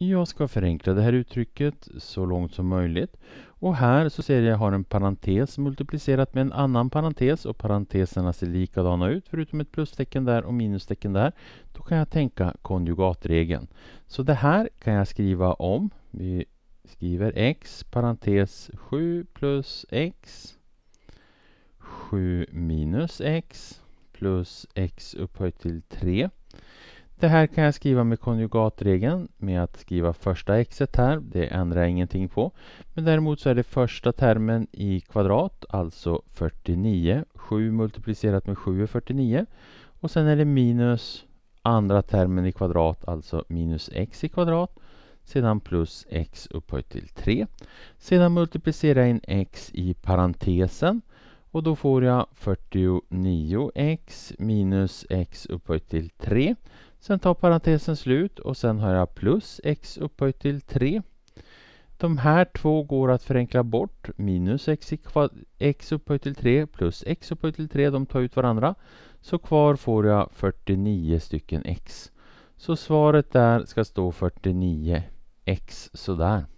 Jag ska förenkla det här uttrycket så långt som möjligt. Och här så ser jag att jag har en parentes multiplicerat med en annan parentes och parenteserna ser likadana ut förutom ett plustecken där och minustecken där. Då kan jag tänka konjugatregeln. Så det här kan jag skriva om. Vi skriver x parentes 7 plus x 7 minus x plus x upphöjt till 3 det här kan jag skriva med konjugatregeln med att skriva första xet här. Det ändrar jag ingenting på. Men däremot så är det första termen i kvadrat, alltså 49. 7 multiplicerat med 7 är 49. Och sen är det minus andra termen i kvadrat, alltså minus x i kvadrat. Sedan plus x upphöjt till 3. Sedan multiplicerar jag in x i parentesen. Och då får jag 49x minus x upphöjt till 3 Sen tar parentesen slut och sen har jag plus x upphöjt till 3. De här två går att förenkla bort. Minus x, x upphöjt till 3 plus x upphöjt till 3, de tar ut varandra. Så kvar får jag 49 stycken x. Så svaret där ska stå 49x sådär.